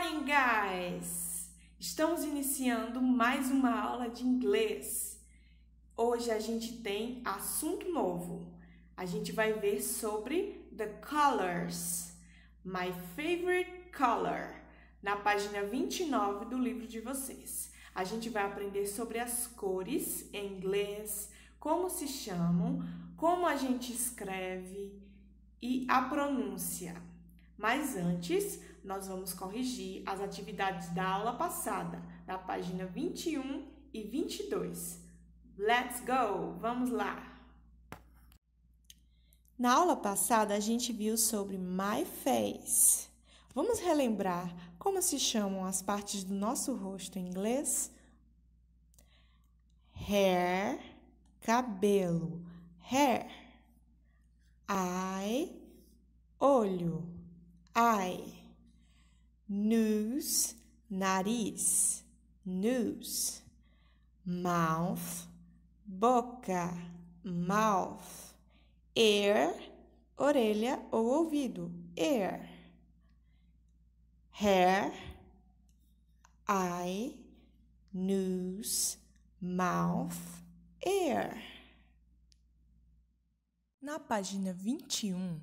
morning, guys! Estamos iniciando mais uma aula de inglês. Hoje a gente tem assunto novo. A gente vai ver sobre the colors. My favorite color. Na página 29 do livro de vocês. A gente vai aprender sobre as cores em inglês, como se chamam, como a gente escreve e a pronúncia. Mas antes, nós vamos corrigir as atividades da aula passada, da página 21 e 22. Let's go! Vamos lá! Na aula passada, a gente viu sobre My Face. Vamos relembrar como se chamam as partes do nosso rosto em inglês? Hair, cabelo. Hair. Eye, olho eye. Nose, nariz, nose. Mouth, boca, mouth. Ear, orelha ou ouvido, ear. Hair, eye, nose, mouth, ear. Na página 21,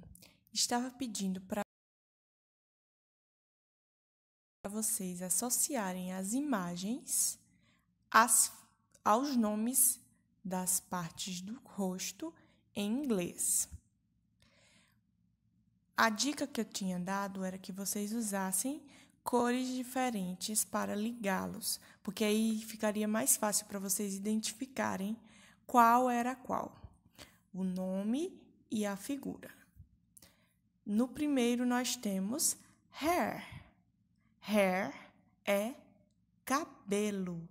estava pedindo para vocês associarem as imagens aos nomes das partes do rosto em inglês. A dica que eu tinha dado era que vocês usassem cores diferentes para ligá-los, porque aí ficaria mais fácil para vocês identificarem qual era qual, o nome e a figura. No primeiro, nós temos hair. Hair é cabelo.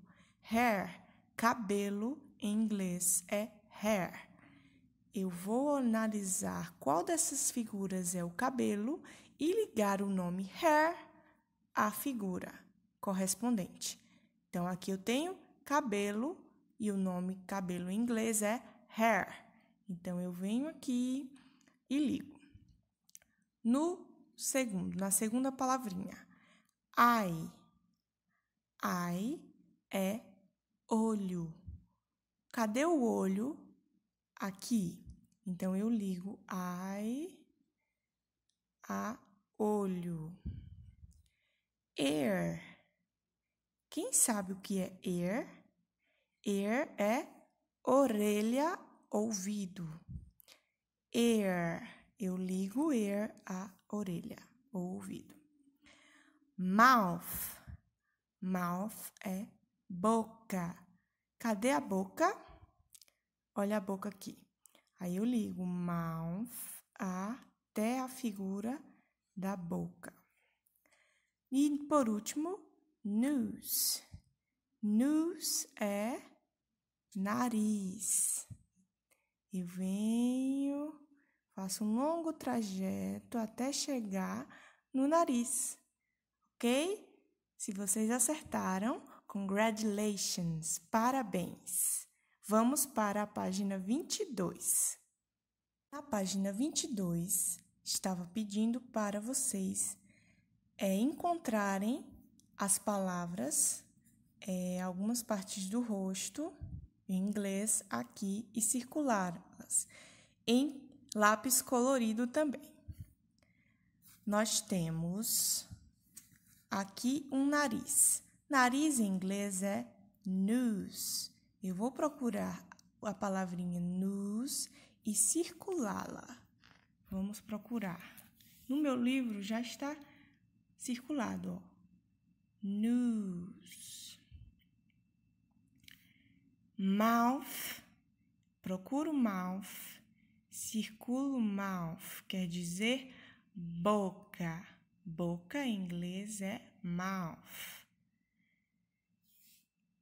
Hair, cabelo em inglês é hair. Eu vou analisar qual dessas figuras é o cabelo e ligar o nome hair à figura correspondente. Então aqui eu tenho cabelo e o nome cabelo em inglês é hair. Então eu venho aqui e ligo. No segundo, na segunda palavrinha, ai. Ai é olho. Cadê o olho? Aqui. Então eu ligo ai a olho. Ear. Quem sabe o que é ear? Ear é orelha, ouvido. Ear. Eu ligo ear a orelha, ouvido mouth. Mouth é boca. Cadê a boca? Olha a boca aqui. Aí eu ligo mouth até a figura da boca. E por último, nose. Nose é nariz. Eu venho, faço um longo trajeto até chegar no nariz ok? Se vocês acertaram, congratulations, parabéns. Vamos para a página 22. Na página 22, estava pedindo para vocês é, encontrarem as palavras, é, algumas partes do rosto, em inglês, aqui, e circulá-las em lápis colorido também. Nós temos aqui um nariz. Nariz em inglês é nose. Eu vou procurar a palavrinha nose e circulá-la. Vamos procurar. No meu livro já está circulado, ó. Nose. Mouth. Procuro mouth. Circulo mouth. Quer dizer boca. Boca em inglês é mouth.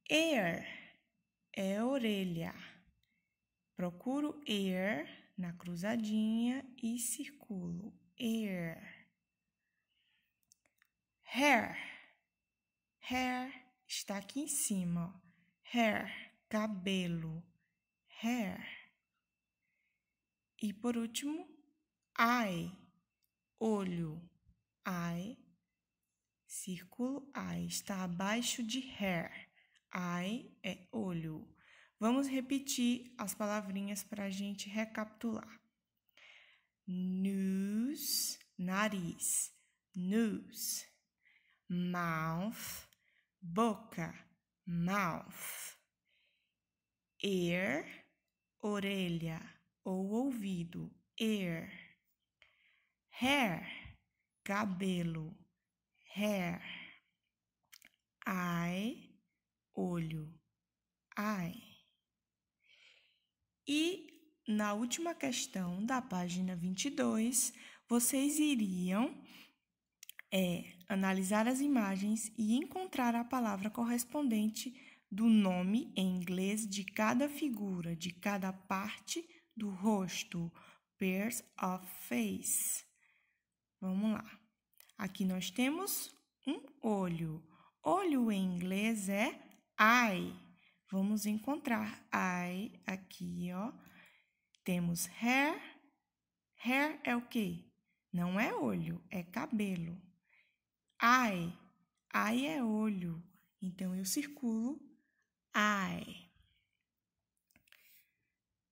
Ear é orelha. Procuro ear na cruzadinha e circulo ear. Hair. Hair está aqui em cima. Hair, cabelo. Hair. E por último, eye, olho. I, círculo I, está abaixo de hair. I é olho. Vamos repetir as palavrinhas para a gente recapitular. Nose, nariz. Nose. Mouth, boca. Mouth. Ear, orelha ou ouvido. Ear. Hair cabelo, hair, eye, olho, eye. E na última questão da página 22, vocês iriam é, analisar as imagens e encontrar a palavra correspondente do nome em inglês de cada figura, de cada parte do rosto, pairs of face. Vamos lá. Aqui nós temos um olho. Olho em inglês é eye. Vamos encontrar eye aqui, ó. Temos hair. Hair é o quê? Não é olho, é cabelo. Eye. Eye é olho. Então eu circulo eye.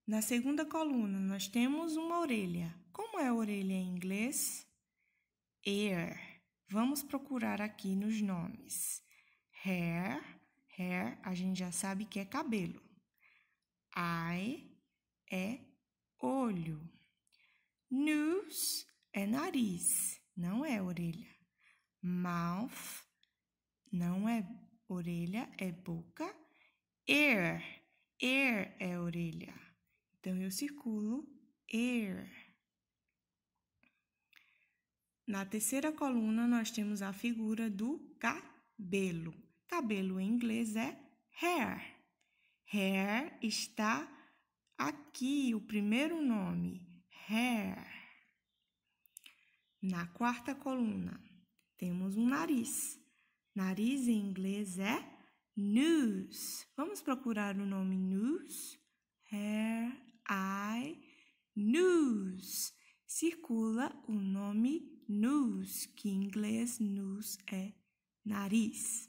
Na segunda coluna, nós temos uma orelha. Como é orelha em inglês? ear. Vamos procurar aqui nos nomes. Hair, hair, a gente já sabe que é cabelo. Eye é olho. Nose é nariz, não é orelha. Mouth não é orelha, é boca. Ear, ear é orelha. Então eu circulo ear. Na terceira coluna, nós temos a figura do cabelo. Cabelo em inglês é hair. Hair está aqui, o primeiro nome, hair. Na quarta coluna, temos um nariz. Nariz em inglês é nose. Vamos procurar o nome nose. Hair, eye, nose. Circula o nome nose, que em inglês nose é nariz.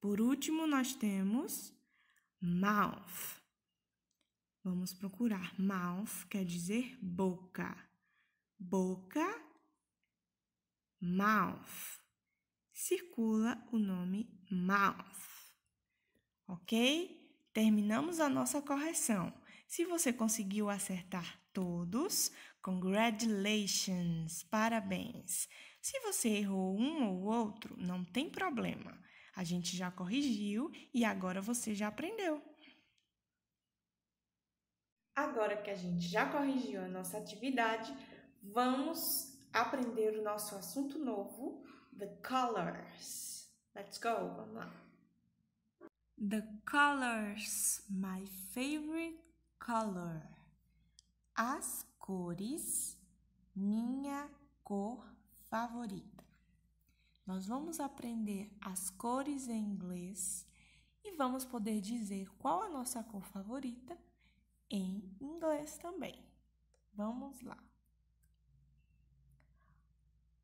Por último, nós temos mouth. Vamos procurar. Mouth quer dizer boca. Boca, mouth. Circula o nome mouth. Ok? Terminamos a nossa correção. Se você conseguiu acertar todos, Congratulations, parabéns. Se você errou um ou outro, não tem problema. A gente já corrigiu e agora você já aprendeu. Agora que a gente já corrigiu a nossa atividade, vamos aprender o nosso assunto novo, the colors. Let's go, vamos lá. The colors, my favorite color. As cores, minha cor favorita. Nós vamos aprender as cores em inglês e vamos poder dizer qual a nossa cor favorita em inglês também. Vamos lá.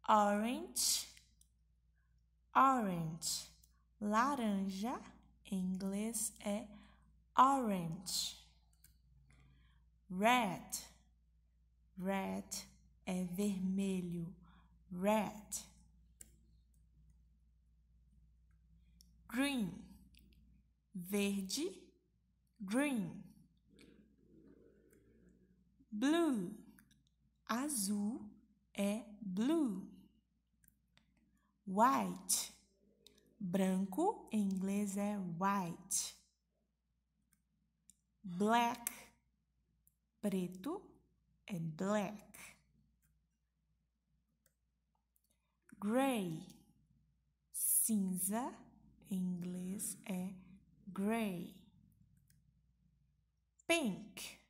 Orange, orange. Laranja em inglês é orange. Red Red é vermelho. Red. Green. Verde. Green. Blue. Azul é blue. White. Branco em inglês é white. Black. Preto é black. Gray, cinza em inglês é gray. Pink,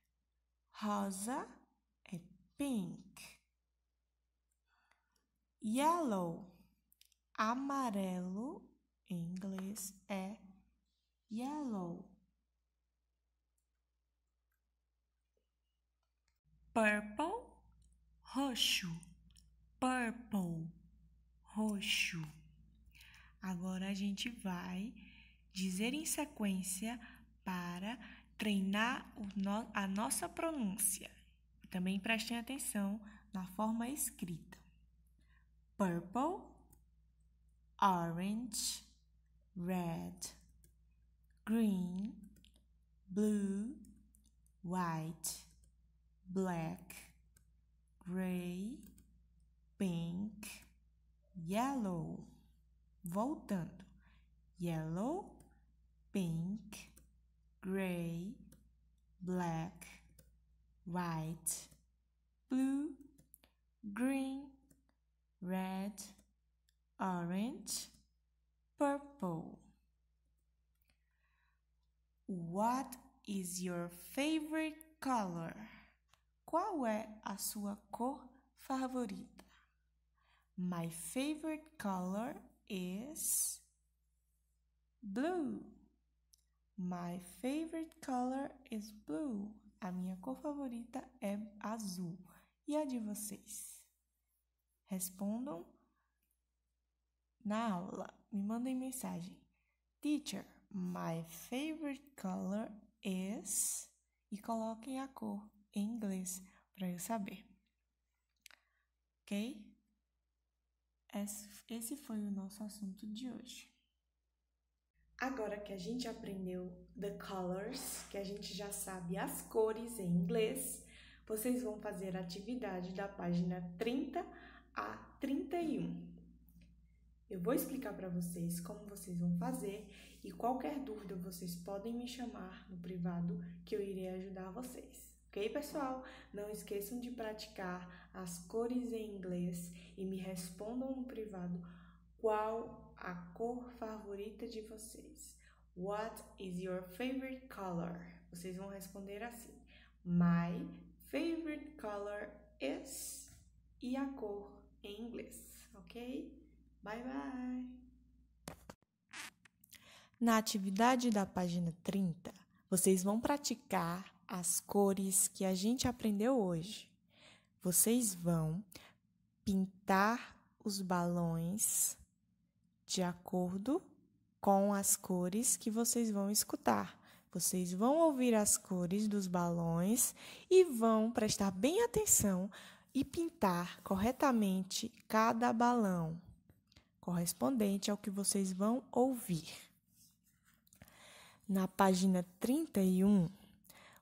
rosa é pink. Yellow, amarelo em inglês é yellow. purple, roxo, purple, roxo. Agora a gente vai dizer em sequência para treinar a nossa pronúncia. Também prestem atenção na forma escrita: purple, orange, red, green, blue, white. black, gray, pink, yellow. Voltando. Yellow, pink, gray, black, white, blue, green, red, orange, purple. What is your favorite color? Qual é a sua cor favorita? My favorite color is blue. My favorite color is blue. A minha cor favorita é azul. E a de vocês? Respondam na aula. Me mandem mensagem. Teacher, my favorite color is. E coloquem a cor em inglês para eu saber. Ok? Esse foi o nosso assunto de hoje. Agora que a gente aprendeu the colors, que a gente já sabe as cores em inglês, vocês vão fazer a atividade da página 30 a 31. Eu vou explicar para vocês como vocês vão fazer e qualquer dúvida vocês podem me chamar no privado que eu irei ajudar vocês. Ok, pessoal? Não esqueçam de praticar as cores em inglês e me respondam no privado qual a cor favorita de vocês. What is your favorite color? Vocês vão responder assim: My favorite color is e a cor em inglês, ok? Bye bye! Na atividade da página 30, vocês vão praticar as cores que a gente aprendeu hoje. Vocês vão pintar os balões de acordo com as cores que vocês vão escutar. Vocês vão ouvir as cores dos balões e vão prestar bem atenção e pintar corretamente cada balão, correspondente ao que vocês vão ouvir. Na página 31,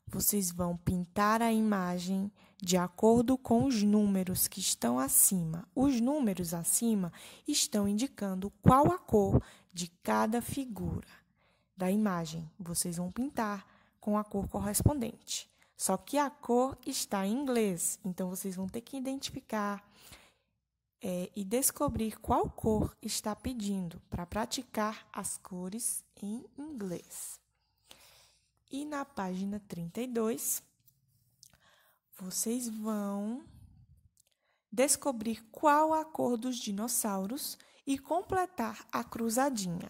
vocês vão pintar a imagem de acordo com os números que estão acima. Os números acima estão indicando qual a cor de cada figura da imagem. Vocês vão pintar com a cor correspondente. Só que a cor está em inglês, então vocês vão ter que identificar é, e descobrir qual cor está pedindo para praticar as cores em inglês. E na página 32, vocês vão descobrir qual a cor dos dinossauros e completar a cruzadinha.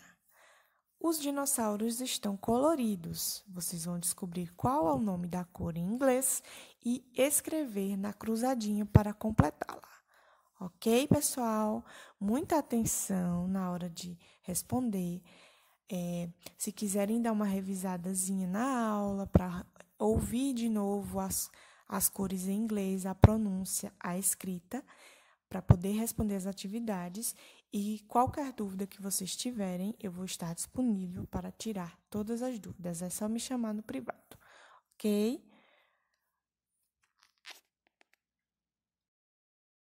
Os dinossauros estão coloridos. Vocês vão descobrir qual é o nome da cor em inglês e escrever na cruzadinha para completá-la. Ok, pessoal? Muita atenção na hora de responder. É, se quiserem dar uma revisadazinha na aula para ouvir de novo as, as cores em inglês, a pronúncia, a escrita, para poder responder as atividades. E qualquer dúvida que vocês tiverem, eu vou estar disponível para tirar todas as dúvidas. É só me chamar no privado, ok?